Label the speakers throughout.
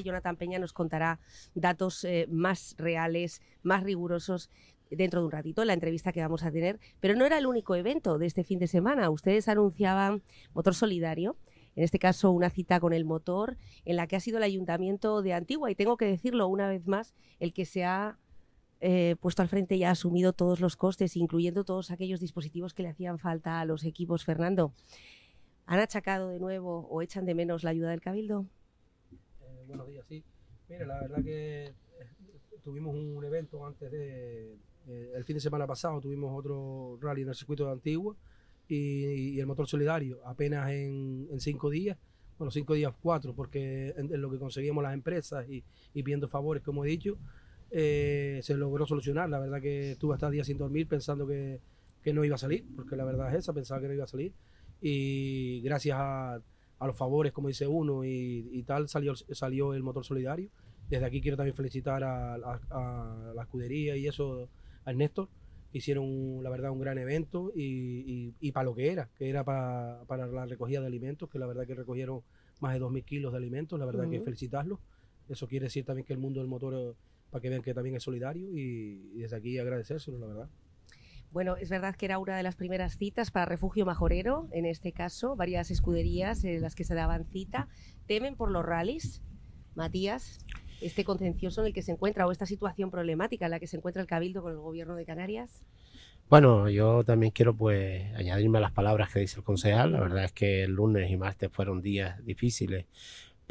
Speaker 1: Jonathan Peña nos contará datos eh, más reales, más rigurosos dentro de un ratito la entrevista que vamos a tener, pero no era el único evento de este fin de semana. Ustedes anunciaban Motor Solidario, en este caso una cita con el motor, en la que ha sido el ayuntamiento de Antigua, y tengo que decirlo una vez más, el que se ha eh, puesto al frente y ha asumido todos los costes, incluyendo todos aquellos dispositivos que le hacían falta a los equipos, Fernando. ¿Han achacado de nuevo o echan de menos la ayuda del Cabildo?
Speaker 2: Eh, buenos días, sí. Mira, la verdad que eh, tuvimos un evento antes de. Eh, el fin de semana pasado tuvimos otro rally en el circuito de Antigua y, el motor solidario, apenas en, cinco días, bueno, cinco días, cuatro, porque en, lo que conseguíamos las empresas y, viendo favores, como he dicho, se logró solucionar. La verdad que estuve hasta días sin dormir pensando que, que no iba a salir, porque la verdad es esa, pensaba que no iba a salir. Y gracias a a los favores, como dice uno, y, tal, salió, salió el motor solidario. Desde aquí quiero también felicitar a, la escudería y eso, a Ernesto, que hicieron, la verdad, un gran evento y, y, para lo que era, que era para, la recogida de alimentos, que la verdad que recogieron más de 2.000 kilos de alimentos, la verdad que felicitarlos. Eso quiere decir también que el mundo del motor, eh, para que vean que también es solidario y, y desde aquí agradecérselo, la verdad.
Speaker 1: Bueno, es verdad que era una de las primeras citas para Refugio Majorero, en este caso, varias escuderías en eh, las que se daban cita. ¿Temen por los rallies, Matías, este contencioso en el que se encuentra o esta situación problemática en la que se encuentra el Cabildo con el Gobierno de Canarias?
Speaker 3: Bueno, yo también quiero pues añadirme a las palabras que dice el concejal. La verdad es que el lunes y martes fueron días difíciles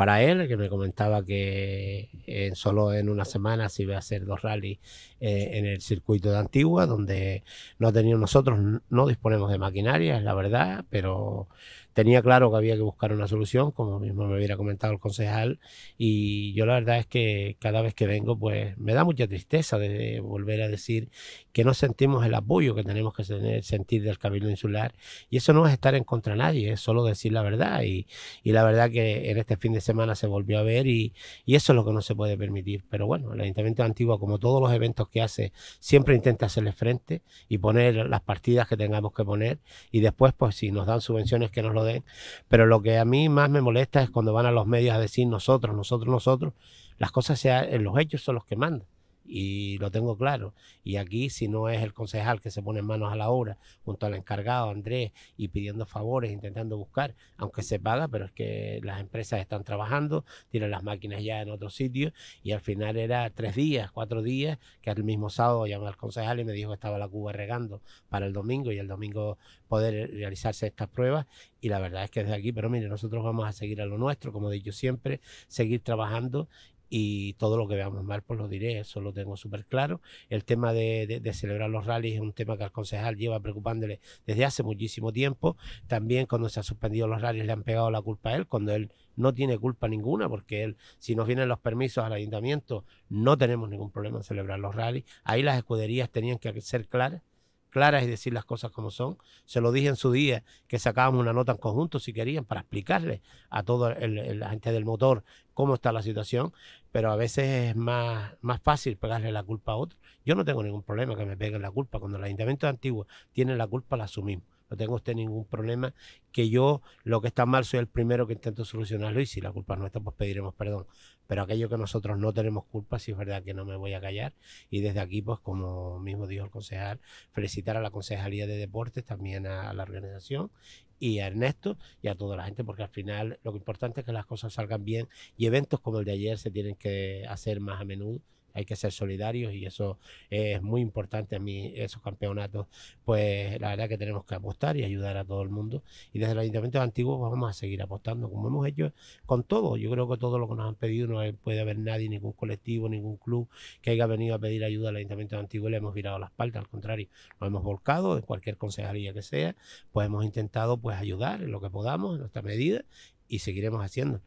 Speaker 3: para él, que me comentaba que en eh, solo en una semana se iba a hacer dos rallies eh, en el circuito de Antigua, donde no tenía, nosotros no disponemos de maquinaria, es la verdad, pero tenía claro que había que buscar una solución, como mismo me hubiera comentado el concejal, y yo la verdad es que cada vez que vengo, pues me da mucha tristeza de volver a decir que no sentimos el apoyo que tenemos que tener, sentir del Cabildo Insular. Y eso no es estar en contra de nadie, es solo decir la verdad. Y, y, la verdad que en este fin de semana se volvió a ver y, eso es lo que no se puede permitir. Pero bueno, el Ayuntamiento de Antigua, como todos los eventos que hace, siempre intenta hacerle frente y poner las partidas que tengamos que poner. Y después, pues si nos dan subvenciones, que nos lo den. Pero lo que a mí más me molesta es cuando van a los medios a decir nosotros, nosotros, nosotros. Las cosas, sean los hechos son los que mandan y lo tengo claro. Y aquí, si no es el concejal que se pone manos a la obra, junto al encargado Andrés, y pidiendo favores, intentando buscar, aunque se paga, pero es que las empresas están trabajando, tienen las máquinas ya en otros sitio y al final era tres días, cuatro días, que al mismo sábado llamé al concejal y me dijo que estaba la Cuba regando para el domingo, y el domingo poder realizarse estas pruebas, y la verdad es que desde aquí, pero mire, nosotros vamos a seguir a lo nuestro, como he dicho siempre, seguir trabajando y todo lo que veamos mal pues lo diré, eso lo tengo súper claro. El tema de, celebrar los rallies es un tema que al concejal lleva preocupándole desde hace muchísimo tiempo. También cuando se han suspendido los rallies le han pegado la culpa a él, cuando él no tiene culpa ninguna, porque él, si nos vienen los permisos al ayuntamiento, no tenemos ningún problema en celebrar los rallies. Ahí las escuderías tenían que ser claras claras y decir las cosas como son. Se lo dije en su día que sacábamos una nota en conjunto, si querían, para explicarle a toda la gente del motor cómo está la situación, pero a veces es más, más fácil pegarle la culpa a otro. Yo no tengo ningún problema que me peguen la culpa. Cuando el Ayuntamiento antiguo tiene la culpa, la asumimos. No tengo usted ningún problema, que yo lo que está mal soy el primero que intento solucionarlo y si la culpa no nuestra, pues pediremos perdón. Pero aquello que nosotros no tenemos culpa, si es verdad que no me voy a callar. Y desde aquí, pues como mismo dijo el concejal, felicitar a la Concejalía de Deportes, también a la organización y a Ernesto y a toda la gente, porque al final lo importante es que las cosas salgan bien y eventos como el de ayer se tienen que hacer más a menudo hay que ser solidarios y eso es muy importante a mí, esos campeonatos. Pues la verdad que tenemos que apostar y ayudar a todo el mundo. Y desde el Ayuntamiento de antiguos vamos a seguir apostando, como hemos hecho con todo. Yo creo que todo lo que nos han pedido no puede haber nadie, ningún colectivo, ningún club que haya venido a pedir ayuda al ayuntamiento de antiguo y le hemos virado la espalda. Al contrario, nos hemos volcado en cualquier concejalía que sea, pues hemos intentado pues ayudar en lo que podamos, en nuestra medida, y seguiremos haciendo.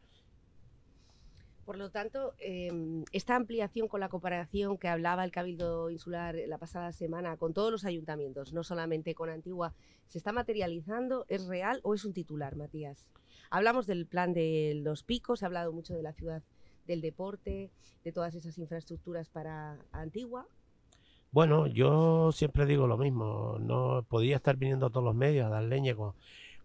Speaker 1: Por lo tanto, em, esta ampliación con la comparación que hablaba el Cabildo Insular la pasada semana con todos los ayuntamientos, no solamente con Antigua, ¿se está materializando? ¿Es real o es un titular, Matías? Hablamos del plan de los picos, ha hablado mucho de la ciudad del deporte, de todas esas infraestructuras para Antigua.
Speaker 3: Bueno, yo siempre digo lo mismo, no podía estar viniendo a todos los medios a dar leña con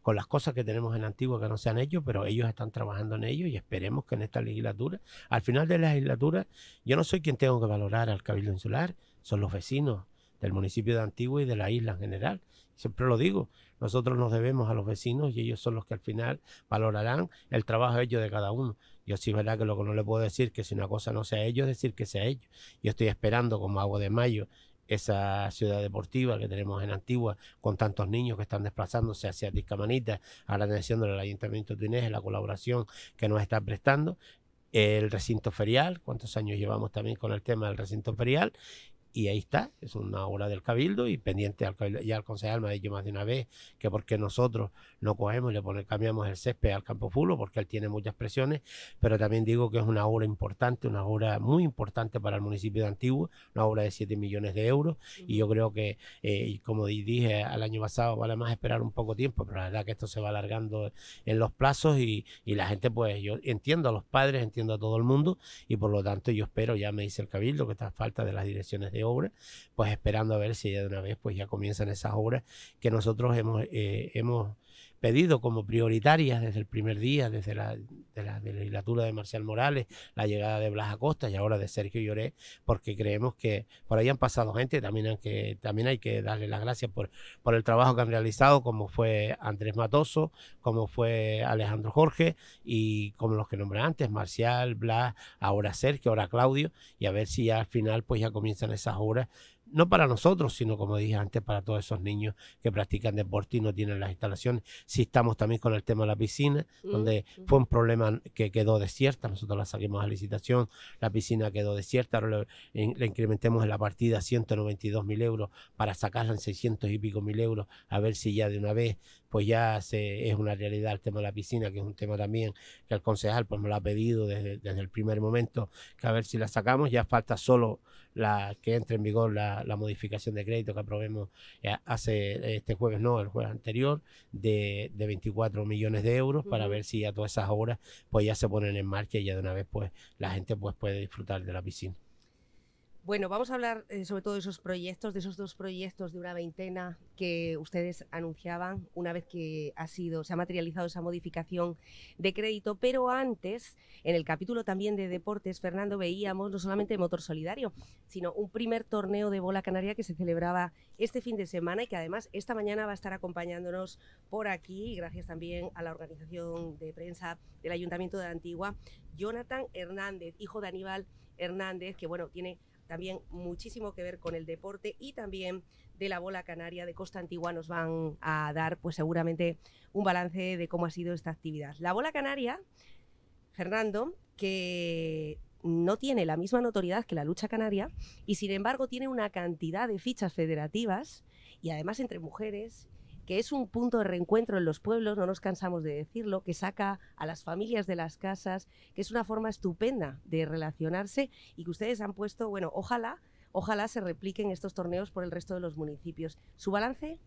Speaker 3: con las cosas que tenemos en Antigua que no se han hecho, pero ellos están trabajando en ello y esperemos que en esta legislatura, al final de la legislatura, yo no soy quien tengo que valorar al Cabildo Insular, son los vecinos del municipio de Antigua y de la isla en general. Siempre lo digo, nosotros nos debemos a los vecinos y ellos son los que al final valorarán el trabajo hecho de cada uno. Yo sí, verdad que lo que no le puedo decir que si una cosa no sea ellos, decir que sea ellos. Yo estoy esperando como hago de mayo esa ciudad deportiva que tenemos en Antigua, con tantos niños que están desplazándose hacia Tiscamanita, agradeciéndole al Ayuntamiento de Inés la colaboración que nos está prestando, el recinto ferial, cuántos años llevamos también con el tema del recinto ferial, y ahí está, es una obra del cabildo y pendiente al cabildo. Ya el concejal me ha dicho más de una vez que porque nosotros no cogemos y le ponemos, cambiamos el césped al campo fulo porque él tiene muchas presiones, pero también digo que es una obra importante, una obra muy importante para el municipio de antiguo una obra de 7 millones de euros y yo creo que, eh, como dije al año pasado, vale más esperar un poco tiempo, pero la verdad que esto se va alargando en los plazos y, y la gente, pues yo entiendo a los padres, entiendo a todo el mundo y por lo tanto yo espero, ya me dice el cabildo, que está falta de las direcciones de obra, pues esperando a ver si de una vez pues ya comienzan esas obras que nosotros hemos, eh, hemos pedido como prioritarias desde el primer día, desde la, de de legislatura de Marcial Morales, la llegada de Blas Acosta y ahora de Sergio Lloré, porque creemos que por ahí han pasado gente, también hay que, también hay que darle las gracias por, por el trabajo que han realizado, como fue Andrés Matoso, como fue Alejandro Jorge y como los que nombré antes, Marcial, Blas, ahora Sergio, ahora Claudio, y a ver si ya al final pues ya comienzan esas obras no para nosotros, sino como dije antes, para todos esos niños que practican deporte y no tienen las instalaciones. Si estamos también con el tema de la piscina, mm, donde mm. fue un problema que quedó desierta, nosotros la salimos a licitación, la piscina quedó desierta, ahora le, incrementemos en la partida 192 mil euros para sacarla en 600 y pico mil euros, a ver si ya de una vez pues ya se, es una realidad el tema de la piscina, que es un tema también que el concejal pues me lo ha pedido desde, el primer momento, que a ver si la sacamos, ya falta solo la que entre en vigor la, modificación de crédito que aprobemos eh, hace este jueves, no, el jueves anterior, de, de 24 millones de euros, para ver si a todas esas horas pues ya se ponen en marcha y ya de una vez pues la gente pues puede disfrutar de la piscina.
Speaker 1: Bueno, vamos a hablar eh, sobre todo de esos proyectos, de esos dos proyectos de una veintena que ustedes anunciaban una vez que ha sido, se ha materializado esa modificación de crédito, pero antes, en el capítulo también de deportes, Fernando, veíamos no solamente motor solidario, sino un primer torneo de bola canaria que se celebraba este fin de semana y que además esta mañana va a estar acompañándonos por aquí, gracias también a la organización de prensa del Ayuntamiento de Antigua, Jonathan Hernández, hijo de Aníbal Hernández, que bueno, tiene también muchísimo que ver con el deporte y también de la bola canaria de Costa Antigua nos van a dar pues seguramente un balance de cómo ha sido esta actividad. La bola canaria, Fernando, que no tiene la misma notoriedad que la lucha canaria y sin embargo tiene una cantidad de fichas federativas y además entre mujeres que es un punto de reencuentro en los pueblos, no nos cansamos de decirlo, que saca a las familias de las casas, que es una forma estupenda de relacionarse y que ustedes han puesto, bueno, ojalá, ojalá se repliquen estos torneos por el resto de los municipios. ¿Su balance?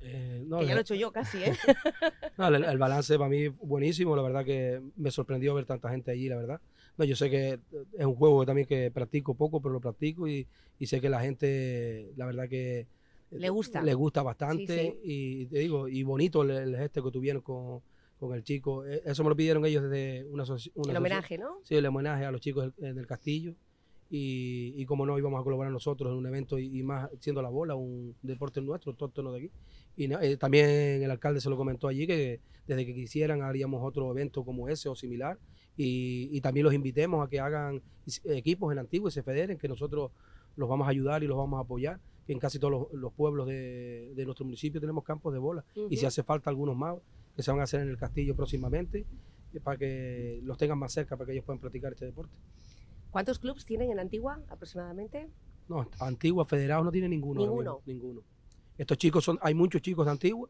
Speaker 2: Eh, no, que ya lo he hecho yo casi, ¿eh? no, el, balance para mí buenísimo, la verdad que me sorprendió ver tanta gente allí, la verdad. No, yo sé que es un juego también que practico poco, pero lo practico y, y sé que la gente, la verdad que
Speaker 1: le eh, gusta. Le gusta bastante
Speaker 2: y te digo, y bonito el, gesto que tuvieron con, el chico. E, eso me lo pidieron ellos desde una, una El homenaje, ¿no? Sí, el homenaje a los chicos eh, del, castillo. Y, y, como no íbamos a colaborar nosotros en un evento y, más siendo la bola, un deporte nuestro, autóctono de aquí. Y eh, también el alcalde se lo comentó allí que desde que quisieran haríamos otro evento como ese o similar y, también los invitemos a que hagan equipos en Antigua y se federen, que nosotros los vamos a ayudar y los vamos a apoyar. Que en casi todos los, pueblos de, nuestro municipio tenemos campos de bola y si hace falta algunos más que se van a hacer en el castillo próximamente eh, para que los tengan más cerca para que ellos puedan practicar este deporte.
Speaker 1: ¿Cuántos clubes tienen en Antigua aproximadamente?
Speaker 2: No, Antigua Federados no tiene ninguno. Ninguno. ninguno. Estos chicos son, hay muchos chicos de Antigua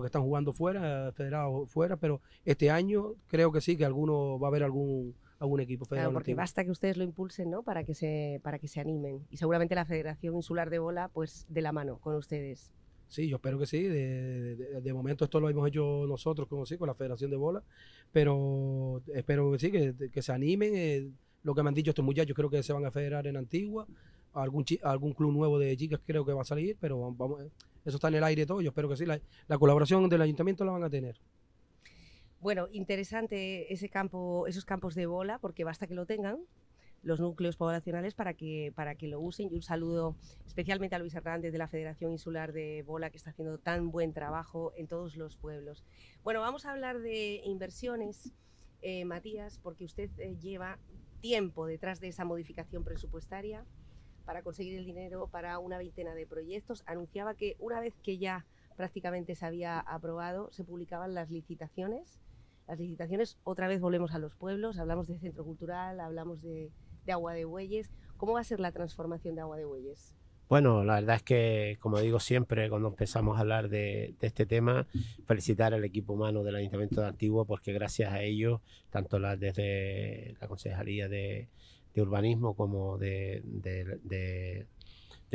Speaker 2: que están jugando fuera, federado fuera, pero este año creo que sí, que alguno va a haber algún algún equipo federado. porque basta
Speaker 1: que ustedes lo impulsen, ¿no? Para que se para que se animen y seguramente la Federación Insular de Bola, pues de la mano con ustedes.
Speaker 2: Sí, yo espero que sí. De, momento esto lo hemos hecho nosotros, como sí, con la Federación de Bola, pero espero que sí, que, se animen. Eh, lo que me han dicho estos muchachos, creo que se van a federar en Antigua. Algún, algún club nuevo de chicas creo que va a salir, pero vamos, eso está en el aire todo. Yo espero que sí. La, colaboración del ayuntamiento la van a tener.
Speaker 1: Bueno, interesante ese campo, esos campos de bola, porque basta que lo tengan los núcleos poblacionales para que, para que lo usen. Y un saludo especialmente a Luis Hernández de la Federación Insular de Bola, que está haciendo tan buen trabajo en todos los pueblos. Bueno, vamos a hablar de inversiones, eh, Matías, porque usted eh, lleva tiempo detrás de esa modificación presupuestaria para conseguir el dinero para una veintena de proyectos. Anunciaba que una vez que ya prácticamente se había aprobado, se publicaban las licitaciones. Las licitaciones, otra vez volvemos a los pueblos, hablamos de centro cultural, hablamos de, agua de bueyes. ¿Cómo va a ser la transformación de agua de bueyes?
Speaker 3: Bueno, la verdad es que, como digo siempre, cuando empezamos a hablar de, este tema, felicitar al equipo humano del Ayuntamiento de Antigua, porque gracias a ellos, tanto la, desde la Concejalía de, de urbanismo como de,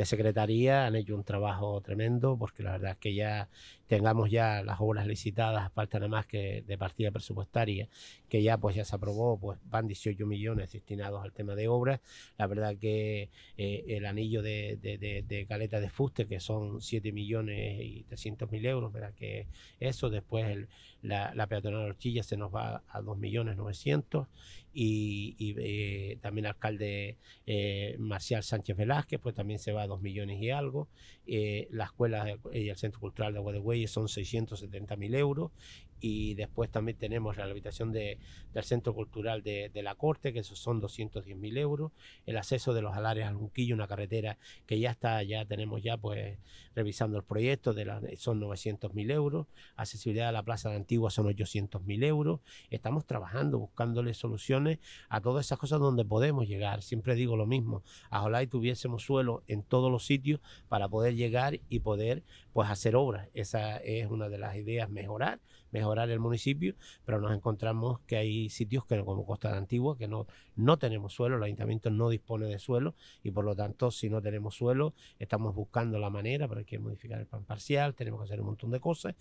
Speaker 3: secretaría han hecho un trabajo tremendo porque la verdad es que ya tengamos ya las obras licitadas, falta nada más que de partida presupuestaria, que ya pues ya se aprobó, pues van 18 millones destinados al tema de obras. La verdad que eh, el anillo de, de, Caleta de Fuste, que son 7 millones y 300 mil euros, ¿verdad? Que eso, después el la, la peatonal Orchilla se nos va a 2.900.000 y, y eh, también el alcalde eh, Marcial Sánchez Velázquez, pues también se va a 2 millones y algo. Eh, la escuela y el Centro Cultural de Agua de seiscientos son 670.000 euros y después también tenemos la habitación del Centro Cultural de, la Corte, que esos son 210.000 euros, el acceso de los Alares al Junquillo, una carretera que ya está, ya tenemos ya pues revisando el proyecto, de la, son 900.000 euros, accesibilidad a la Plaza de Antigua son 800.000 euros, estamos trabajando, buscándole soluciones a todas esas cosas donde podemos llegar, siempre digo lo mismo, ojalá y tuviésemos suelo en todos los sitios para poder llegar y poder pues hacer obras, esa es una de las ideas, mejorar mejorar el municipio, pero nos encontramos que hay sitios que, como Costa de Antigua, que no, no tenemos suelo, el ayuntamiento no dispone de suelo y por lo tanto, si no tenemos suelo, estamos buscando la manera, para que modificar el plan parcial, tenemos que hacer un montón de cosas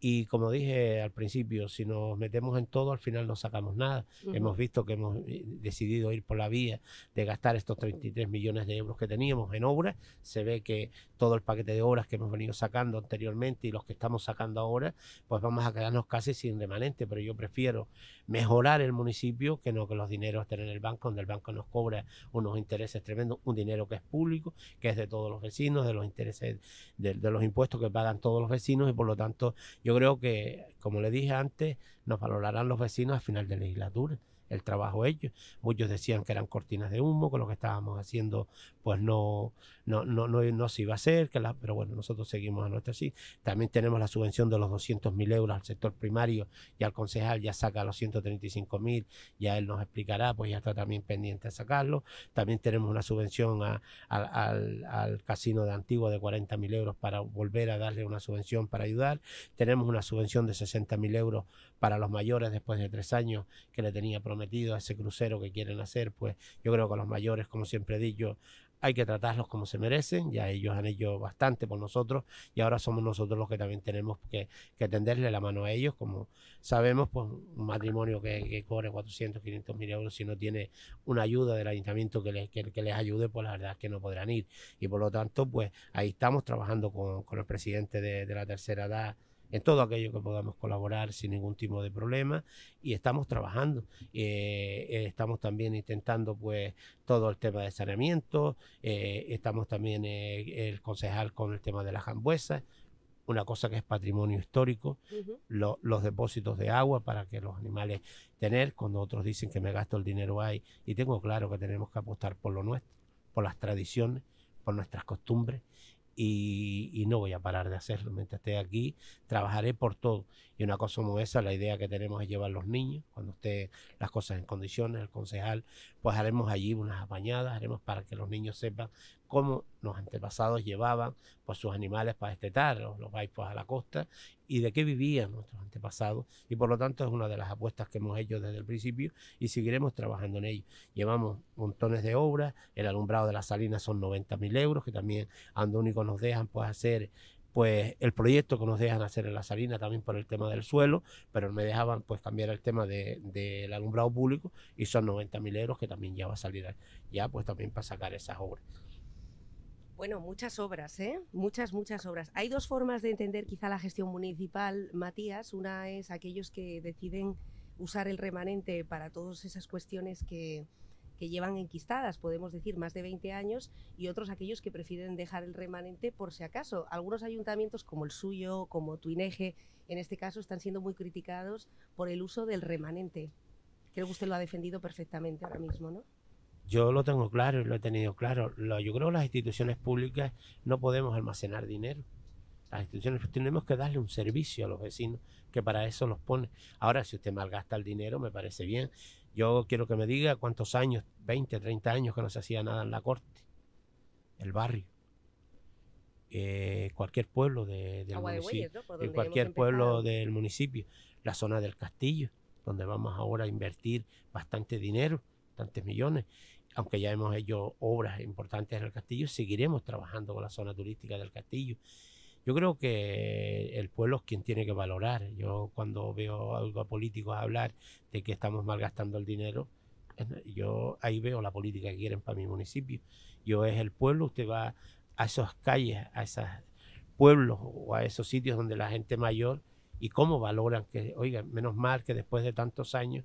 Speaker 3: y como dije al principio, si nos metemos en todo, al final no sacamos nada. Hemos visto que hemos eh, decidido ir por la vía de gastar estos 33 millones de euros que teníamos en obras. Se ve que todo el paquete de obras que hemos venido sacando anteriormente y los que estamos sacando ahora, pues vamos a quedarnos casi sin remanente. Pero yo prefiero mejorar el municipio que no que los dineros estén en el banco, donde el banco nos cobra unos intereses tremendos, un dinero que es público, que es de todos los vecinos, de los intereses, de los impuestos que pagan todos los vecinos y por lo tanto yo creo que, como le dije antes, nos valorarán los vecinos a final de legislatura el trabajo ellos, Muchos decían que eran cortinas de humo, que lo que estábamos haciendo pues no, no, no, no, se iba a hacer, que pero bueno, nosotros seguimos a nuestra sí. También tenemos la subvención de los 200.000 euros al sector primario y al concejal ya saca los 135.000, ya él nos explicará, pues ya está también pendiente a sacarlo. También tenemos una subvención al, casino de antiguo de 40.000 euros para volver a darle una subvención para ayudar. Tenemos una subvención de 60.000 euros para los mayores después de tres años que le tenía prometido a ese crucero que quieren hacer, pues yo creo que a los mayores, como siempre he dicho, hay que tratarlos como se merecen, ya ellos han hecho bastante por nosotros y ahora somos nosotros los que también tenemos que, que tenderle la mano a ellos, como sabemos, pues un matrimonio que, que cobre 400, 500 mil euros, si no tiene una ayuda del ayuntamiento que les, que, les ayude, pues la verdad es que no podrán ir y por lo tanto, pues ahí estamos trabajando con, el presidente de la tercera edad en todo aquello que podamos colaborar sin ningún tipo de problema y estamos trabajando. Eh, estamos también intentando pues todo el tema de saneamiento, eh, estamos también eh, el concejal con el tema de las jambuesas, una cosa que es patrimonio histórico, los depósitos de agua para que los animales tener, cuando otros dicen que me gasto el dinero ahí, y tengo claro que tenemos que apostar por lo nuestro, por las tradiciones, por nuestras costumbres y, no voy a parar de hacerlo. Mientras esté aquí, trabajaré por todo. Y una cosa como esa, la idea que tenemos es llevar los niños, cuando estén las cosas en condiciones, el concejal, pues haremos allí unas apañadas, haremos para que los niños sepan cómo los antepasados llevaban pues, sus animales para estetar, los, los vais pues, a la costa, y de qué vivían nuestros antepasados. Y por lo tanto es una de las apuestas que hemos hecho desde el principio y seguiremos trabajando en ello. Llevamos montones de obras, el alumbrado de las salinas son 90.000 euros, que también Andónico nos dejan pues, hacer pues el proyecto que nos dejan hacer en la salina también por el tema del suelo, pero me dejaban pues cambiar el tema del alumbrado público y son 90 euros que también ya va a salir ya pues también para sacar esas obras.
Speaker 1: Bueno, muchas obras, ¿eh? Muchas, muchas obras. Hay dos formas de entender quizá la gestión municipal, Matías. Una es aquellos que deciden usar el remanente para todas esas cuestiones que, que llevan enquistadas, podemos decir, más de 20 años, y otros aquellos que prefieren dejar el remanente por si acaso. Algunos ayuntamientos, como el suyo, como Tuineje, en este caso, están siendo muy criticados por el uso del remanente. Creo que usted lo ha defendido perfectamente ahora mismo, ¿no?
Speaker 3: Yo lo tengo claro y lo he tenido claro. yo creo que las instituciones públicas no podemos almacenar dinero. Las instituciones pues, tenemos que darle un servicio a los vecinos que para eso los pone. Ahora, si usted malgasta el dinero, me parece bien. Yo quiero que me diga cuántos años, 20, 30 años que no se hacía nada en la corte, el barrio. Eh, cualquier pueblo del municipio, cualquier pueblo del municipio, la zona del castillo, donde vamos ahora a invertir bastante dinero, tantos millones, aunque ya hemos hecho obras importantes en el castillo, seguiremos trabajando con la zona turística del castillo yo creo que el pueblo es quien tiene que valorar. Yo cuando veo algo a políticos hablar de que estamos malgastando el dinero, yo ahí veo la política que quieren para mi municipio. Yo es el pueblo, usted va a esas calles, a esos pueblos o a esos sitios donde la gente mayor y cómo valoran que, oiga, menos mal que después de tantos años,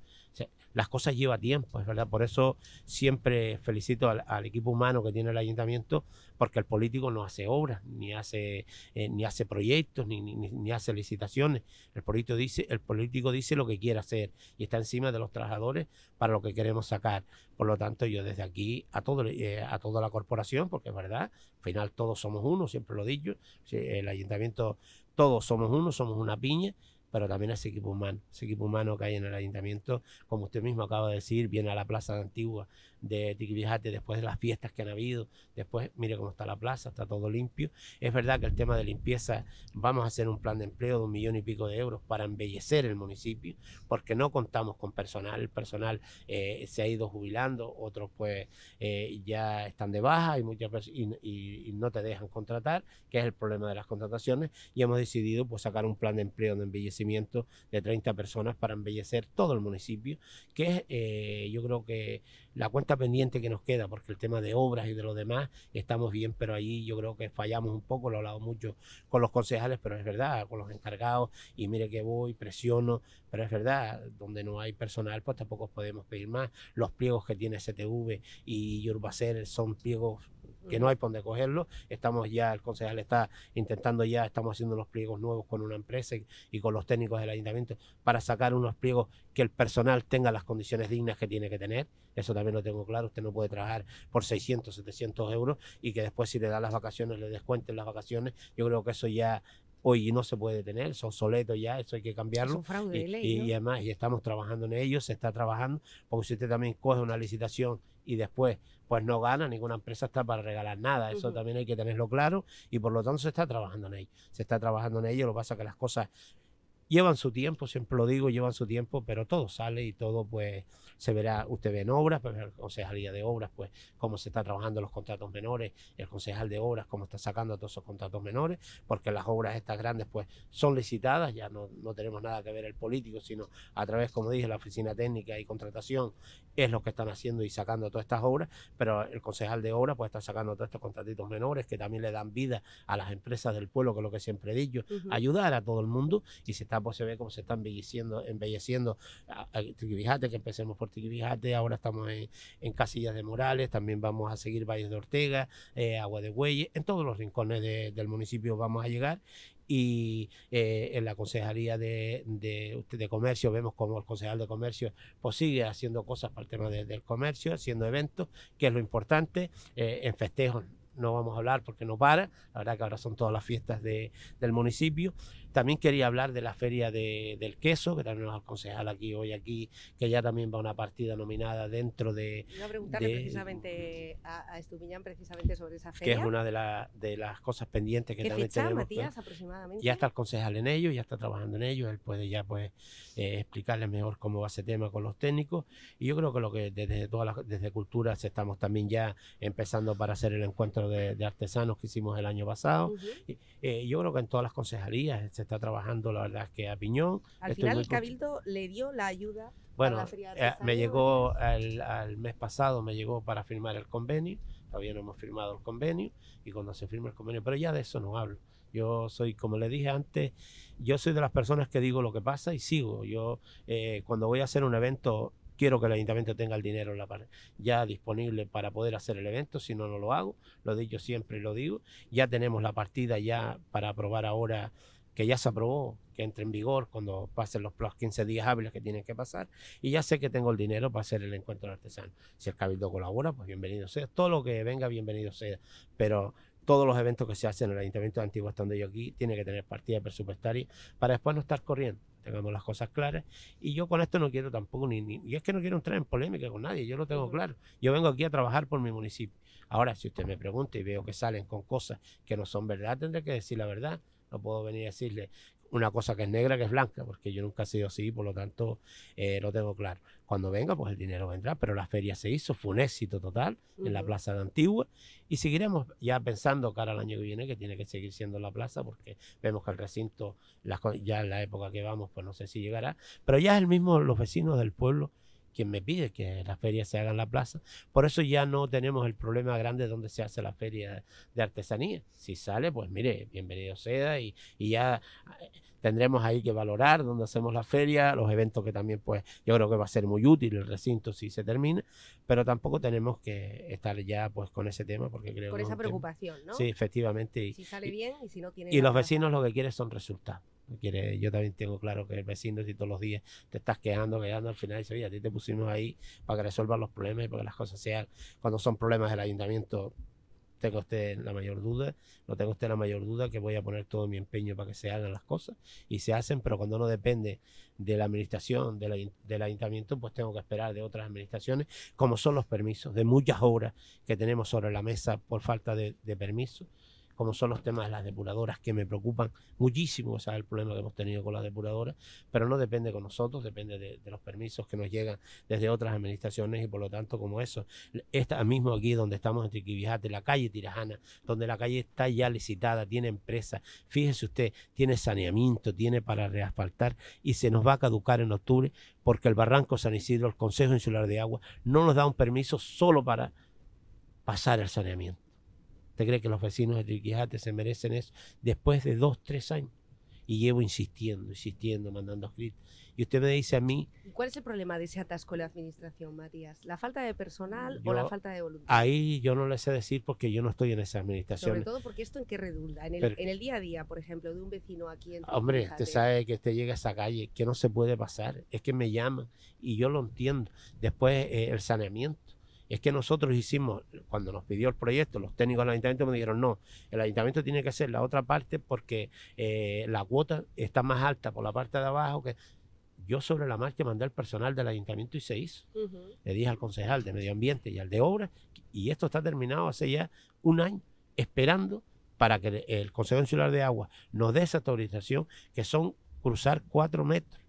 Speaker 3: las cosas lleva tiempo, es verdad. Por eso siempre felicito al, equipo humano que tiene el ayuntamiento, porque el político no hace obras, ni hace, eh, ni hace proyectos, ni, ni, hace licitaciones. El político, dice, el político dice lo que quiere hacer y está encima de los trabajadores para lo que queremos sacar. Por lo tanto, yo desde aquí a, todo, eh, a toda la corporación, porque es verdad, al final todos somos uno, siempre lo he dicho, el ayuntamiento todos somos uno, somos una piña, pero también ese equipo humano, ese equipo humano que hay en el ayuntamiento, como usted mismo acaba de decir, viene a la plaza antigua de después de las fiestas que han habido. Después, mire cómo está la plaza, está todo limpio. Es verdad que el tema de limpieza, vamos a hacer un plan de empleo de un millón y pico de euros para embellecer el municipio, porque no contamos con personal. El personal eh, se ha ido jubilando, otros pues eh, ya están de baja y muchas y, no te dejan contratar, que es el problema de las contrataciones. Y hemos decidido pues sacar un plan de empleo de embellecimiento de 30 personas para embellecer todo el municipio, que eh, yo creo que la cuenta pendiente que nos queda, porque el tema de obras y de lo demás estamos bien, pero ahí yo creo que fallamos un poco, lo he hablado mucho con los concejales, pero es verdad, con los encargados, y mire que voy, presiono, pero es verdad, donde no hay personal, pues tampoco podemos pedir más. Los pliegos que tiene CTV y Urbacer son pliegos que no hay por dónde cogerlo. Estamos ya, el concejal está intentando ya, estamos haciendo unos pliegos nuevos con una empresa y, con los técnicos del ayuntamiento para sacar unos pliegos que el personal tenga las condiciones dignas que tiene que tener. Eso también lo tengo claro. Usted no puede trabajar por 600, 700 euros y que después si le da las vacaciones, le descuenten las vacaciones. Yo creo que eso ya hoy no se puede tener, son obsoleto ya, eso hay que cambiarlo. y, además, y estamos trabajando en ello, se está trabajando, porque si usted también coge una licitación y después pues no gana, ninguna empresa está para regalar nada, eso también hay que tenerlo claro y por lo tanto se está trabajando en ello, se está trabajando en ello, lo que pasa es que las cosas llevan su tiempo, siempre lo digo, llevan su tiempo, pero todo sale y todo pues se verá, usted ve en obras, pues el concejalía de obras, pues cómo se está trabajando los contratos menores, el concejal de obras, cómo está sacando todos esos contratos menores, porque las obras estas grandes, pues son licitadas, ya no, no tenemos nada que ver el político, sino a través, como dije, la oficina técnica y contratación es lo que están haciendo y sacando todas estas obras, pero el concejal de obras, pues está sacando todos estos contratitos menores que también le dan vida a las empresas del pueblo, que es lo que siempre he dicho, ayudar a todo el mundo y se está, pues se ve cómo se está embelleciendo, embelleciendo. Fíjate que empecemos por que ahora estamos en, Casillas de Morales, también vamos a seguir Valles de Ortega, eh, Agua de Güeyes, en todos los rincones del municipio vamos a llegar y eh, en la Consejería de, de, Comercio vemos como el concejal de Comercio pues, sigue haciendo cosas para el tema del comercio, haciendo eventos, que es lo importante, eh, en festejos no vamos a hablar porque no para, la verdad que ahora son todas las fiestas del municipio, también quería hablar de la feria de, del queso, que también nos concejal aquí hoy aquí, que ya también va una partida nominada dentro de... a preguntarle
Speaker 1: precisamente a, a Estupiñán precisamente sobre esa feria. Que es una
Speaker 3: de, de las cosas pendientes que también tenemos.
Speaker 1: Pues, ya está
Speaker 3: el concejal en ello, ya está trabajando en ello, él puede ya pues eh, mejor cómo va ese tema con los técnicos y yo creo que lo que desde todas desde culturas estamos también ya empezando para hacer el encuentro de, artesanos que hicimos el año pasado. y, eh, yo creo que en todas las concejalías, etc está trabajando, la verdad, que a piñón. Al final, el Cabildo
Speaker 1: le dio la ayuda. Bueno, a la eh, me
Speaker 3: llegó al, mes pasado, me llegó para firmar el convenio. Todavía no hemos firmado el convenio y cuando se firme el convenio, pero ya de eso no hablo. Yo soy, como le dije antes, yo soy de las personas que digo lo que pasa y sigo. Yo, eh, cuando voy a hacer un evento, quiero que el ayuntamiento tenga el dinero ya disponible para poder hacer el evento, si no, no lo hago, lo he dicho siempre y lo digo. Ya tenemos la partida ya para aprobar ahora que ya se aprobó, que entre en vigor cuando pasen los, 15 días hábiles que tienen que pasar, y ya sé que tengo el dinero para hacer el encuentro del artesano. Si el Cabildo colabora, pues bienvenido sea. Todo lo que venga, bienvenido sea. Pero todos los eventos que se hacen en el Ayuntamiento de Antigua, estando yo aquí, tiene que tener partida presupuestaria para después no estar corriendo. Tengamos las cosas claras. Y yo con esto no quiero tampoco, ni, y es que no quiero entrar en polémica con nadie, yo lo tengo claro. Yo vengo aquí a trabajar por mi municipio. Ahora, si usted me pregunta y veo que salen con cosas que no son verdad, tendré que decir la verdad. No puedo venir a decirle una cosa que es negra, que es blanca, porque yo nunca he sido así, por lo tanto eh, lo tengo claro. Cuando venga, pues el dinero vendrá, pero la feria se hizo, fue un éxito total en la Plaza de Antigua y seguiremos ya pensando cara al año que viene que tiene que seguir siendo la plaza porque vemos que el recinto, ya en la época que vamos, pues no sé si llegará, pero ya es el mismo, los vecinos del pueblo quien me pide que las feria se hagan en la plaza. Por eso ya no tenemos el problema grande de dónde se hace la feria de artesanía. Si sale, pues mire, bienvenido sea y, ya eh, tendremos ahí que valorar dónde hacemos la feria, los eventos que también pues yo creo que va a ser muy útil el recinto si se termina, pero tampoco tenemos que estar ya pues con ese tema porque creo Por esa preocupación, ¿no? Sí, efectivamente. Y, si sale bien y si no Y los vecinos lo que quieren son resultados yo también tengo claro que el vecino, si todos los días te estás quejando, quejando, al final dice, oye, a ti te pusimos ahí para que resuelvan los problemas y para que las cosas sean, cuando son problemas del ayuntamiento, tengo usted la mayor duda, no tengo usted la mayor duda que voy a poner todo mi empeño para que se hagan las cosas y se hacen, pero cuando no depende de la administración, del ayuntamiento, pues tengo que esperar de otras administraciones, como son los permisos, de muchas obras que tenemos sobre la mesa por falta de, de permisos como son los temas de las depuradoras, que me preocupan muchísimo, o sea, el problema que hemos tenido con las depuradoras, pero no depende con nosotros, depende de, los permisos que nos llegan desde otras administraciones y por lo tanto como eso, esta mismo aquí donde estamos en Triquivijate, la calle Tirajana, donde la calle está ya licitada, tiene empresa, fíjese usted, tiene saneamiento, tiene para reasfaltar y se nos va a caducar en octubre porque el Barranco San Isidro, el Consejo Insular de Agua, no nos da un permiso solo para pasar el saneamiento cree que los vecinos de Triquijate se merecen eso después de dos, tres años? Y llevo insistiendo, insistiendo, mandando escritos. Y usted me dice a mí...
Speaker 1: ¿Cuál es el problema de ese atasco en la administración, Matías? ¿La falta de personal o la falta de voluntad?
Speaker 3: Ahí yo no le sé decir porque yo no estoy en esa administración. Sobre todo
Speaker 1: porque esto en qué redunda, en el, día a día, por ejemplo, de un vecino aquí en... Hombre, usted
Speaker 3: sabe que usted llega a esa calle, que no se puede pasar, es que me llama y yo lo entiendo. Después eh, el saneamiento es que nosotros hicimos, cuando nos pidió el proyecto, los técnicos del ayuntamiento me dijeron, no, el ayuntamiento tiene que hacer la otra parte porque eh, la cuota está más alta por la parte de abajo que... Yo sobre la marcha mandé al personal del ayuntamiento y se hizo. Le dije al concejal de medio ambiente y al de obras, y esto está terminado hace ya un año, esperando para que el Consejo Insular de Agua nos dé esa autorización, que son cruzar cuatro metros.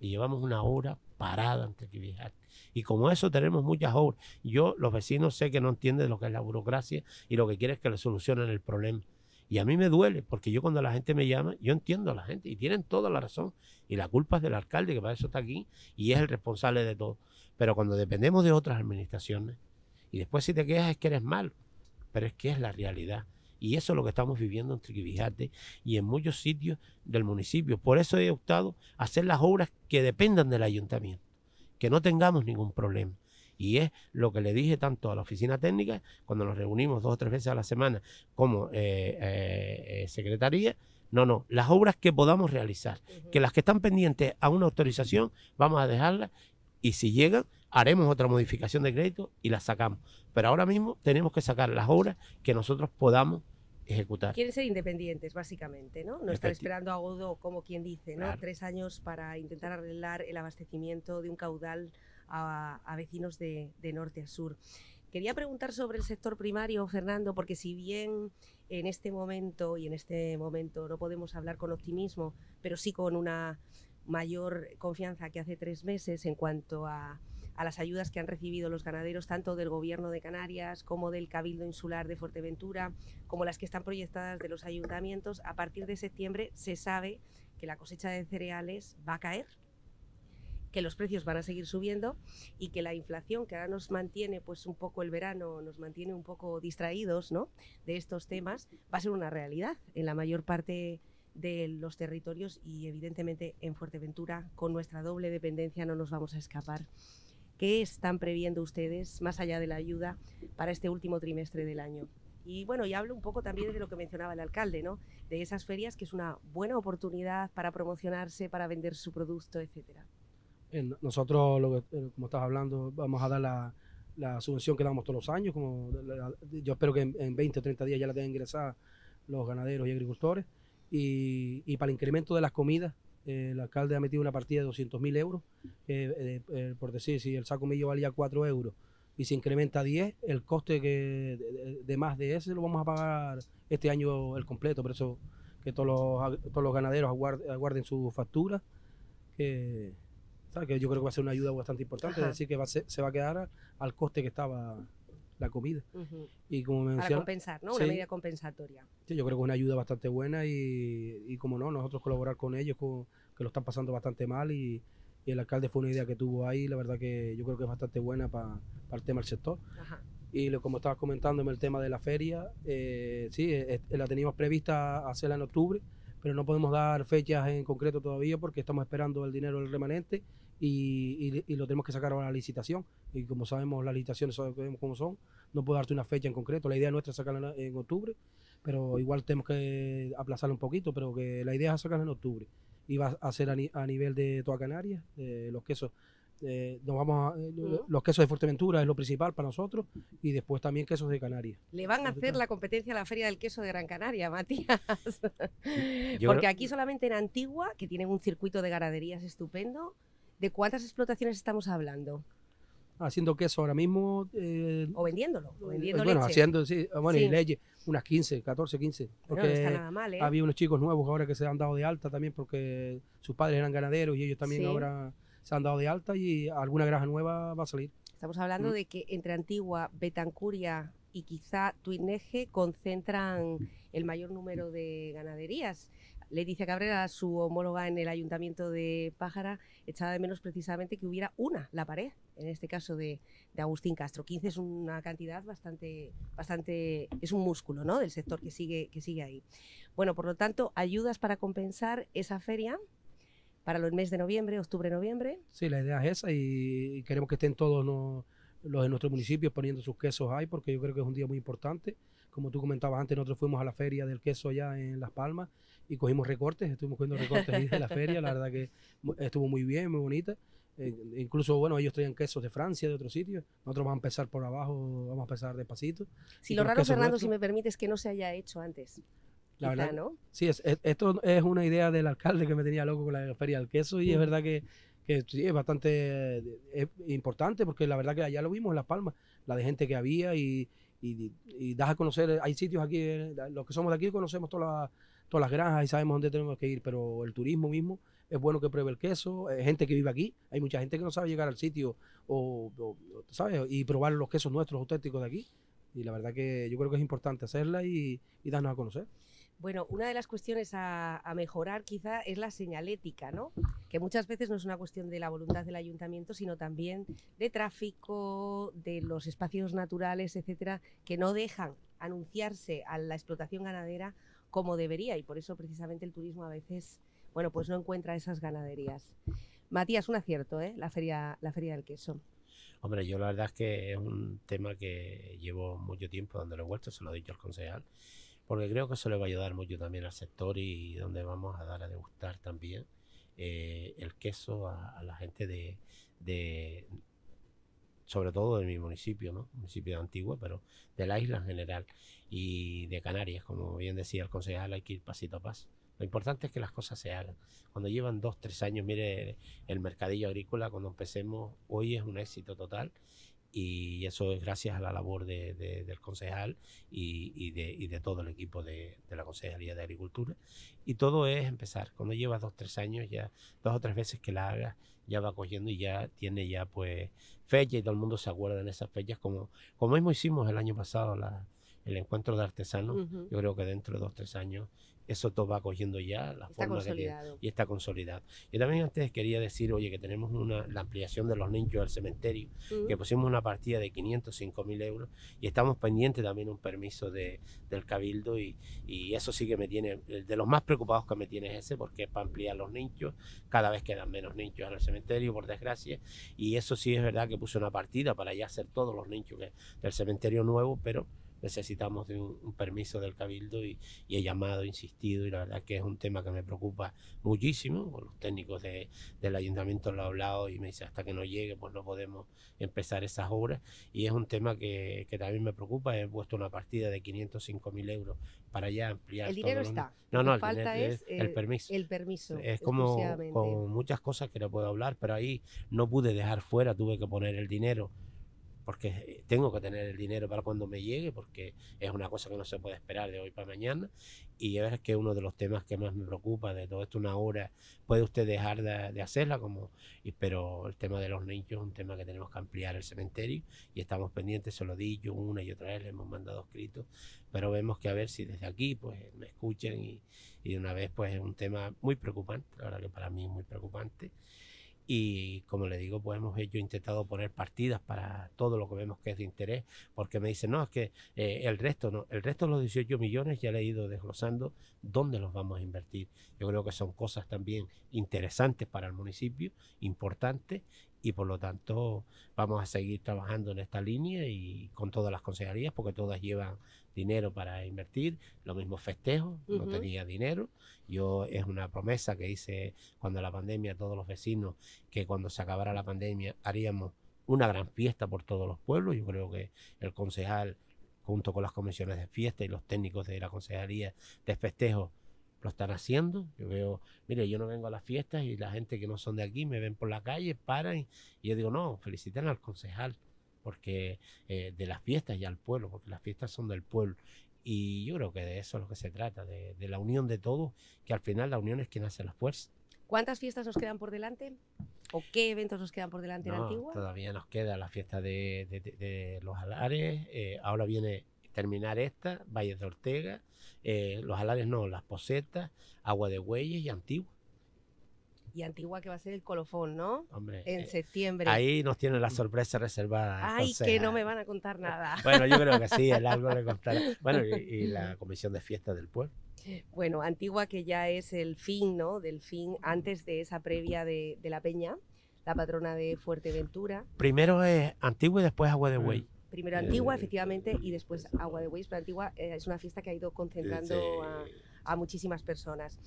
Speaker 3: Y llevamos una hora parada antes que viajar. Y como eso tenemos muchas obras. Yo, los vecinos sé que no entienden lo que es la burocracia y lo que quieren es que le solucionen el problema. Y a mí me duele, porque yo cuando la gente me llama, yo entiendo a la gente y tienen toda la razón. Y la culpa es del alcalde, que para eso está aquí y es el responsable de todo. Pero cuando dependemos de otras administraciones, y después si te quejas es que eres malo, pero es que es la realidad. Y eso es lo que estamos viviendo en Triquivijate y en muchos sitios del municipio. Por eso he optado a hacer las obras que dependan del ayuntamiento que no tengamos ningún problema. Y es lo que le dije tanto a la oficina técnica, cuando nos reunimos dos o tres veces a la semana, como eh, eh, eh, secretaría. No, no, las obras que podamos realizar, que las que están pendientes a una autorización, vamos a dejarlas y si llegan, haremos otra modificación de crédito y las sacamos. Pero ahora mismo tenemos que sacar las obras que nosotros podamos ejecutar.
Speaker 1: Quieren ser independientes, básicamente, ¿no? No estar esperando a Godot, como quien dice, ¿no? Tres años para intentar arreglar el abastecimiento de un caudal a, vecinos de norte a sur. Quería preguntar sobre el sector primario, Fernando, porque si bien en este momento y en este momento no podemos hablar con optimismo, pero sí con una mayor confianza que hace tres meses en cuanto a a las ayudas que han recibido los ganaderos tanto del Gobierno de Canarias como del Cabildo Insular de Fuerteventura, como las que están proyectadas de los ayuntamientos. A partir de septiembre se sabe que la cosecha de cereales va a caer que los precios van a seguir subiendo y que la inflación que ahora nos mantiene pues un poco el verano, nos mantiene un poco distraídos ¿no? de estos temas, va a ser una realidad en la mayor parte de los territorios y evidentemente en Fuerteventura con nuestra doble dependencia no nos vamos a escapar. ¿Qué están previendo ustedes, más allá de la ayuda, para este último trimestre del año? Y bueno, y hablo un poco también de lo que mencionaba el alcalde, ¿no? De esas ferias que es una buena oportunidad para promocionarse, para vender su producto, etcétera.
Speaker 2: Eh, nosotros, eh, como estás hablando, vamos a dar la, subvención que damos todos los años. Como yo espero que en, 20 o 30 días ya la tengan ingresada los ganaderos y agricultores. y para el incremento de las comidas, el alcalde ha metido una partida de 200 mil euros, eh, eh, eh, por decir, si el saco millo valía 4 euros y se incrementa a 10, el coste que de, más de ese lo vamos a pagar este año el completo, por eso que todos los, todos los ganaderos aguarden, su sus facturas, que, yo creo que va a ser una ayuda bastante importante, es decir, que se, va a quedar al coste que estaba la comida. Y como Para compensar, Una medida
Speaker 1: compensatoria.
Speaker 2: Sí, yo creo que es una ayuda bastante buena y, como no, nosotros colaborar con ellos que lo están pasando bastante mal y, el alcalde fue una idea que tuvo ahí, la verdad que yo creo que es bastante buena para el tema del sector. Y lo, como estabas en el tema de la feria, eh, sí, eh, eh, la teníamos prevista hacerla en octubre, pero no podemos dar fechas en concreto todavía porque estamos esperando el dinero del remanente y, y, lo tenemos que sacar a la licitación. Y como sabemos, las licitaciones sabemos cómo son. No puedo darte una fecha en concreto. La idea nuestra es sacarla en octubre, pero igual tenemos que aplazarla un poquito, pero que la idea es sacarla en octubre. Y va a ser a, nivel de toda Canarias, eh, los quesos. Eh, nos vamos a, eh, los quesos de Fuerteventura es lo principal para nosotros y después también quesos de Canarias.
Speaker 1: Le van a hacer la competencia a la Feria del Queso de Gran Canaria, Matías. Porque aquí solamente en Antigua, que tienen un circuito de ganaderías estupendo, ¿de cuántas explotaciones estamos hablando?
Speaker 2: Haciendo queso ahora mismo. Eh,
Speaker 1: o vendiéndolo. O eh, bueno, haciendo, ah, bueno, y leche,
Speaker 2: unas 15, 14, 15. no está nada mal, ¿eh? había unos chicos nuevos ahora que se han dado de alta también porque sus padres eran ganaderos y ellos también ahora se han dado de alta y alguna granja nueva va a salir.
Speaker 1: Estamos hablando mm. de que entre Antigua, Betancuria y quizá Tuineje concentran el mayor número de ganaderías. Leticia Cabrera, su homóloga en el Ayuntamiento de Pájara, echaba de menos precisamente que hubiera una, la pared, en este caso de, Agustín Castro. 15 es una cantidad bastante, bastante, es un músculo ¿no? del sector que sigue, que sigue ahí. Bueno, por lo tanto, ayudas para compensar esa feria para los meses de noviembre, octubre-noviembre.
Speaker 2: Sí, la idea es esa y queremos que estén todos los, los de nuestro municipio poniendo sus quesos ahí porque yo creo que es un día muy importante. Como tú comentabas antes, nosotros fuimos a la feria del queso allá en Las Palmas y cogimos recortes, estuvimos cogiendo recortes de la feria, la verdad que estuvo muy bien, muy bonita. Eh, incluso, bueno, ellos traían quesos de Francia, de otros sitios. Nosotros vamos a empezar por abajo, vamos a empezar despacito. Si lo raro, Fernando, si
Speaker 1: me permites, es que no se haya hecho antes. La verdad, ¿no?
Speaker 2: Sí, es, esto es una idea del alcalde que me tenía loco con la feria del queso y es mm. verdad que, que es bastante eh, importante porque la verdad que allá lo vimos en Las Palmas, la de gente que había y, y, das a conocer, hay sitios aquí, eh, los que somos de aquí conocemos todas las, todas las granjas y sabemos dónde tenemos que ir, pero el turismo mismo es bueno que pruebe el queso, hay eh, gente que vive aquí, hay mucha gente que no sabe llegar al sitio o, ¿sabes? y probar los quesos nuestros auténticos de aquí y la verdad que yo creo que es importante hacerla y darnos a conocer.
Speaker 1: Bueno, una de las cuestiones a, mejorar quizá es la señalética, ¿no? Que muchas veces no es una cuestión de la voluntad del ayuntamiento, sino también de tráfico, de los espacios naturales, etcétera, que no dejan anunciarse a la explotación ganadera como debería y por eso precisamente el turismo a veces, bueno, pues no encuentra esas ganaderías. Matías, un acierto, ¿eh? La feria, la feria del queso.
Speaker 3: Hombre, yo la verdad es que es un tema que llevo mucho tiempo dándole vueltas, se lo he dicho al concejal porque creo que eso le va a ayudar mucho también al sector y, donde vamos a dar a degustar también eh, el queso a, la gente de, de, sobre todo de mi municipio, ¿no? Municipio de Antigua, pero de la isla en general y de Canarias, como bien decía el concejal, hay que ir pasito a paso. Lo importante es que las cosas se hagan. Cuando llevan dos, tres años, mire, el mercadillo agrícola, cuando empecemos, hoy es un éxito total y eso es gracias a la labor del concejal y, de, todo el equipo de, la consejería de Agricultura. Y todo es empezar. Cuando llevas dos, tres años, ya dos o tres veces que la hagas, ya va cogiendo y ya tiene ya pues fecha y todo el mundo se acuerda en esas fechas, como, como mismo hicimos el año pasado el encuentro de artesanos. Yo creo que dentro de dos, tres años eso todo va cogiendo ya la forma que tiene y está consolidado. Yo también antes quería decir, oye, que tenemos una, la ampliación de los nichos del cementerio, que pusimos una partida de 505 mil euros y estamos pendientes también un permiso de, del cabildo y, eso sí que me tiene, de los más preocupados que me tiene es ese, porque es para ampliar los nichos, cada vez quedan menos nichos en el cementerio, por desgracia, y eso sí es verdad que puse una partida para ya hacer todos los nichos del cementerio nuevo, pero necesitamos de un, permiso del cabildo y, he llamado, insistido, y la verdad que es un tema que me preocupa muchísimo, los técnicos de, del ayuntamiento lo ha hablado y me dice hasta que no llegue pues no podemos empezar esas obras y es un tema que, que también me preocupa, he puesto una partida de 505 mil euros para ya ampliar. El dinero está. No, no, el permiso. El permiso. Es como con muchas cosas que no puedo hablar, pero ahí no pude dejar fuera, tuve que poner el dinero porque tengo que tener el dinero para cuando me llegue, porque es una cosa que no se puede esperar de hoy para mañana. Y es que uno de los temas que más me preocupa de todo esto, una hora, puede usted dejar de, hacerla, como, pero el tema de los niños es un tema que tenemos que ampliar el cementerio y estamos pendientes, se lo di yo una y otra vez, le hemos mandado escritos, pero vemos que a ver si desde aquí pues me escuchan y, y de una vez pues es un tema muy preocupante, la verdad que para mí es muy preocupante y como le digo, pues hemos hecho, intentado poner partidas para todo lo que vemos que es de interés, porque me dicen, no, es que eh, el resto, no, el resto de los 18 millones ya le he ido desglosando dónde los vamos a invertir. Yo creo que son cosas también interesantes para el municipio, importantes, y por lo tanto vamos a seguir trabajando en esta línea y con todas las consejerías, porque todas llevan dinero para invertir, lo mismo festejo, no tenía dinero. Yo es una promesa que hice cuando la pandemia todos los vecinos que cuando se acabara la pandemia haríamos una gran fiesta por todos los pueblos. Yo creo que el concejal junto con las comisiones de fiesta y los técnicos de la concejalía de festejo, lo están haciendo. Yo veo, mire, yo no vengo a las fiestas y la gente que no son de aquí me ven por la calle, paran y, y yo digo, no, feliciten al concejal porque eh, de las fiestas y al pueblo, porque las fiestas son del pueblo. Y yo creo que de eso es lo que se trata, de, la unión de todos, que al final la unión es quien hace la fuerza.
Speaker 1: ¿Cuántas fiestas nos quedan por delante? ¿O qué eventos nos quedan por delante en Antigua?
Speaker 3: Todavía nos queda la fiesta de, los alares, eh, ahora viene terminar esta, Valle de Ortega, eh, los alares no, las posetas, Agua de Huelles y Antigua
Speaker 1: y Antigua que va a ser el colofón, ¿no? Hombre. En eh, septiembre. Ahí
Speaker 3: nos tienen la sorpresa reservada. Ay, que no ah. me
Speaker 1: van a contar nada. Bueno, yo creo que sí, el algo le contará. Bueno, y, la
Speaker 3: comisión de fiestas del pueblo.
Speaker 1: Bueno, Antigua que ya es el fin, ¿no? Del fin, antes de esa previa de, la Peña, la patrona de Fuerteventura.
Speaker 3: Primero es Antigua y después Agua de mm. buey
Speaker 1: Primero Antigua, eh, efectivamente, y después Agua de buey Pero Antigua eh, es una fiesta que ha ido concentrando a muchísimas personas.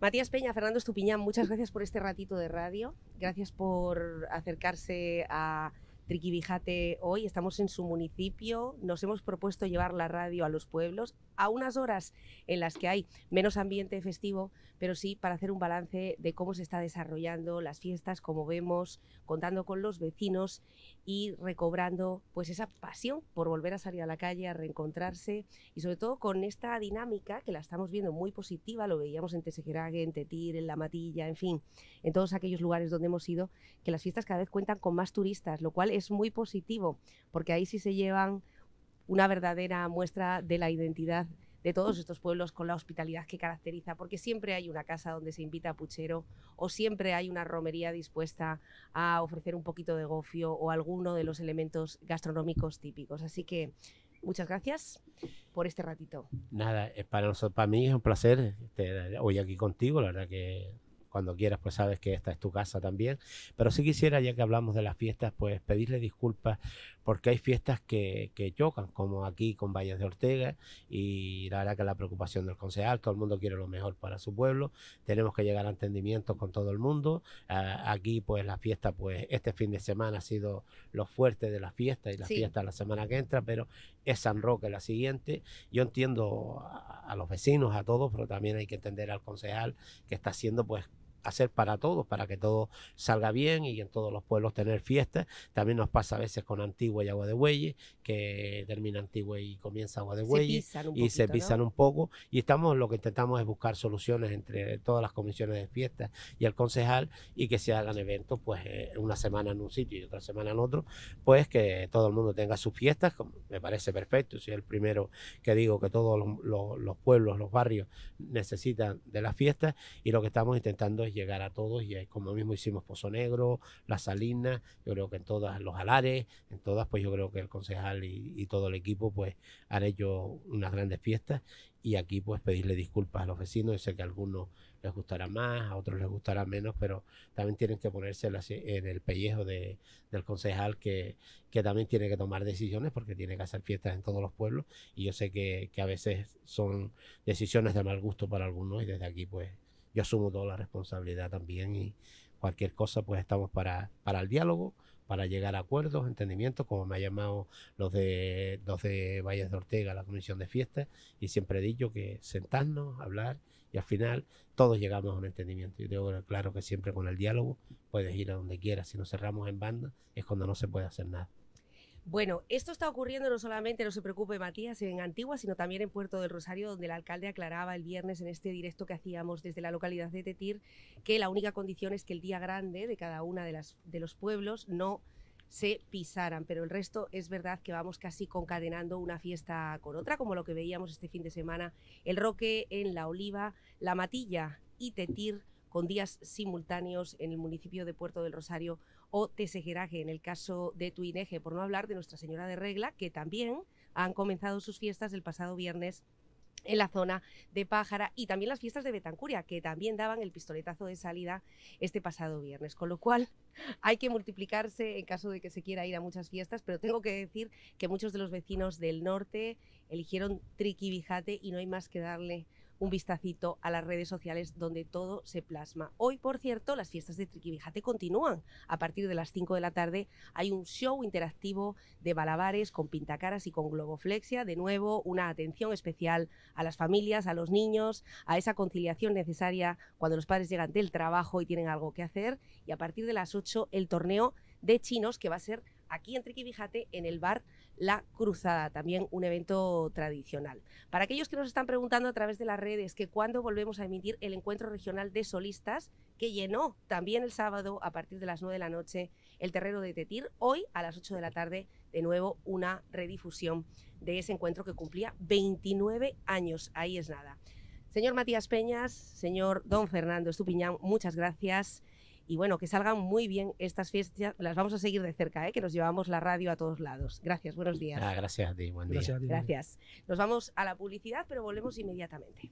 Speaker 1: Matías Peña, Fernando Estupiñán, muchas gracias por este ratito de radio, gracias por acercarse a Triquibijate hoy, estamos en su municipio, nos hemos propuesto llevar la radio a los pueblos a unas horas en las que hay menos ambiente festivo, pero sí para hacer un balance de cómo se está desarrollando las fiestas, como vemos, contando con los vecinos y recobrando pues esa pasión por volver a salir a la calle, a reencontrarse y sobre todo con esta dinámica que la estamos viendo muy positiva, lo veíamos en Tesejerague, en Tetir, en La Matilla, en fin, en todos aquellos lugares donde hemos ido, que las fiestas cada vez cuentan con más turistas, lo cual es muy positivo, porque ahí sí se llevan una verdadera muestra de la identidad de todos estos pueblos con la hospitalidad que caracteriza, porque siempre hay una casa donde se invita a puchero o siempre hay una romería dispuesta a ofrecer un poquito de gofio o alguno de los elementos gastronómicos típicos. Así que muchas gracias por este ratito.
Speaker 3: Nada, para para mí es un placer estar hoy aquí contigo, la verdad que cuando quieras, pues sabes que esta es tu casa también. Pero si quisiera, ya que hablamos de las fiestas, pues pedirle disculpas porque hay fiestas que, chocan, como aquí con Valles de Ortega, y la verdad que la preocupación del concejal, todo el mundo quiere lo mejor para su pueblo, tenemos que llegar a entendimiento con todo el mundo. Ah, aquí, pues la fiesta, pues este fin de semana ha sido lo fuerte de la fiesta y la fiesta fiesta la semana que entra, pero es San Roque la siguiente. Yo entiendo a los vecinos, a todos, pero también hay que entender al concejal que está haciendo, pues, hacer para todos, para que todo salga bien y en todos los pueblos tener fiestas. También nos pasa a veces con Antigua y Agua de Huelle, que termina Antigua y comienza Agua de Huelle y se pisan un poco. Y estamos, lo que intentamos es buscar soluciones entre todas las comisiones de fiestas y el concejal y que se hagan eventos, pues eh, una semana en un sitio y otra semana en otro, pues que todo el mundo tenga sus fiestas, me parece perfecto. Soy el primero que digo que todos los pueblos, los barrios necesitan de las fiestas y lo que estamos intentando es llegar a todos y como mismo hicimos Pozo Negro, La Salina, yo creo que en todas, los Alares, en todas, pues yo creo que el concejal y, todo el equipo pues han hecho unas grandes fiestas y aquí pues pedirle disculpas a los vecinos, yo sé que a algunos les gustará más, a otros les gustará menos, pero también tienen que ponerse en el pellejo del concejal que, que, también tiene que tomar decisiones porque tiene que hacer fiestas en todos los pueblos y yo sé que a veces son decisiones de mal gusto para algunos y desde aquí pues yo asumo toda la responsabilidad también y cualquier cosa, pues estamos para, para el diálogo, para llegar a acuerdos, entendimientos, como me ha llamado los de, los Valles de Ortega, la comisión de fiestas, y siempre he dicho que sentarnos, hablar, y al final todos llegamos a un entendimiento. Yo digo, claro que siempre con el diálogo puedes ir a donde quieras, si nos cerramos en banda es cuando no se puede hacer nada.
Speaker 1: Bueno, esto está ocurriendo no solamente, no se preocupe Matías, en Antigua, sino también en Puerto del Rosario, donde el alcalde aclaraba el viernes en este directo que hacíamos desde la localidad de Tetir que la única condición es que el día grande de cada una de, las, de los pueblos no se pisaran, pero el resto es verdad que vamos casi concadenando una fiesta con otra, como lo que veíamos este fin de semana, el Roque en La Oliva, La Matilla y Tetir con días simultáneos en el municipio de Puerto del Rosario o Tesejeraje, en el caso de Tuineje, por no hablar de Nuestra Señora de Regla, que también han comenzado sus fiestas el pasado viernes en la zona de Pájara y también las fiestas de Betancuria, que también daban el pistoletazo de salida este pasado viernes. Con lo cual hay que multiplicarse en caso de que se quiera ir a muchas fiestas, pero tengo que decir que muchos de los vecinos del norte eligieron Triqui Bijate y no hay más que darle un vistacito a las redes sociales donde todo se plasma. Hoy, por cierto, las fiestas de Triquibijate continúan. A partir de las 5 de la tarde hay un show interactivo de balabares con pintacaras y con globoflexia. De nuevo, una atención especial a las familias, a los niños, a esa conciliación necesaria cuando los padres llegan del trabajo y tienen algo que hacer. Y a partir de las 8, el torneo de chinos que va a ser aquí en Triquibijate, en el bar La Cruzada, también un evento tradicional. Para aquellos que nos están preguntando a través de las redes que cuándo volvemos a emitir el encuentro regional de solistas, que llenó también el sábado a partir de las 9 de la noche el terreno de Tetir, hoy a las 8 de la tarde de nuevo una redifusión de ese encuentro que cumplía 29 años, ahí es nada. Señor Matías Peñas, señor Don Fernando Estupiñán, muchas gracias y bueno, que salgan muy bien estas fiestas. Las vamos a seguir de cerca, ¿eh? que nos llevamos la radio a todos lados. Gracias, buenos pues, días.
Speaker 3: gracias a ti, buen día. gracias.
Speaker 1: Nos vamos a la publicidad, pero volvemos inmediatamente.